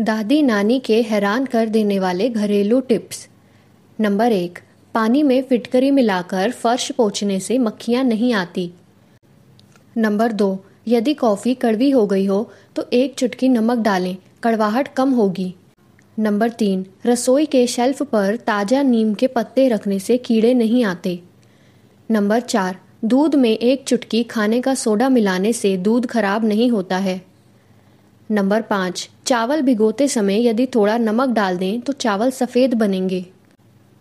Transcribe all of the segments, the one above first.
दादी नानी के हैरान कर देने वाले घरेलू टिप्स नंबर एक पानी में फिटकरी मिलाकर फर्श पोछने से मक्खियाँ नहीं आती नंबर दो यदि कॉफ़ी कड़वी हो गई हो तो एक चुटकी नमक डालें कड़वाहट कम होगी नंबर तीन रसोई के शेल्फ पर ताज़ा नीम के पत्ते रखने से कीड़े नहीं आते नंबर चार दूध में एक चुटकी खाने का सोडा मिलाने से दूध खराब नहीं होता है नंबर पाँच चावल भिगोते समय यदि थोड़ा नमक डाल दें तो चावल सफ़ेद बनेंगे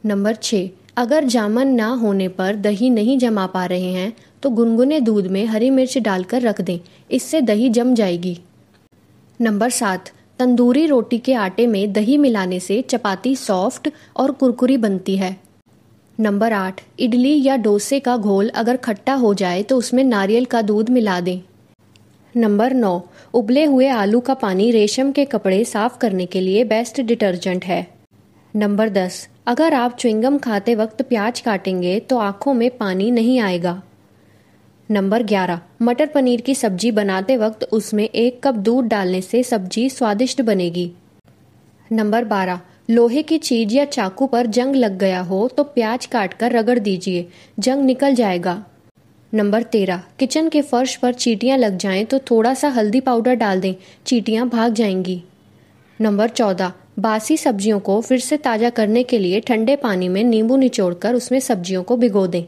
नंबर छः अगर जामन ना होने पर दही नहीं जमा पा रहे हैं तो गुनगुने दूध में हरी मिर्च डालकर रख दें इससे दही जम जाएगी नंबर सात तंदूरी रोटी के आटे में दही मिलाने से चपाती सॉफ्ट और कुरकुरी बनती है नंबर आठ इडली या डोसे का घोल अगर खट्टा हो जाए तो उसमें नारियल का दूध मिला दें नंबर नौ उबले हुए आलू का पानी रेशम के कपड़े साफ करने के लिए बेस्ट डिटर्जेंट है नंबर दस अगर आप च्विंगम खाते वक्त प्याज काटेंगे तो आंखों में पानी नहीं आएगा नंबर ग्यारह मटर पनीर की सब्जी बनाते वक्त उसमें एक कप दूध डालने से सब्जी स्वादिष्ट बनेगी नंबर बारह लोहे की चीज या चाकू पर जंग लग गया हो तो प्याज काटकर रगड़ दीजिए जंग निकल जाएगा नंबर तेरह किचन के फर्श पर चीटियाँ लग जाएं तो थोड़ा सा हल्दी पाउडर डाल दें चीटियाँ भाग जाएंगी नंबर चौदह बासी सब्जियों को फिर से ताज़ा करने के लिए ठंडे पानी में नींबू निचोड़कर उसमें सब्जियों को भिगो दें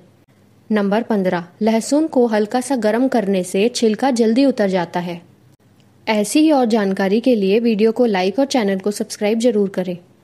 नंबर पंद्रह लहसुन को हल्का सा गर्म करने से छिलका जल्दी उतर जाता है ऐसी ही और जानकारी के लिए वीडियो को लाइक और चैनल को सब्सक्राइब जरूर करें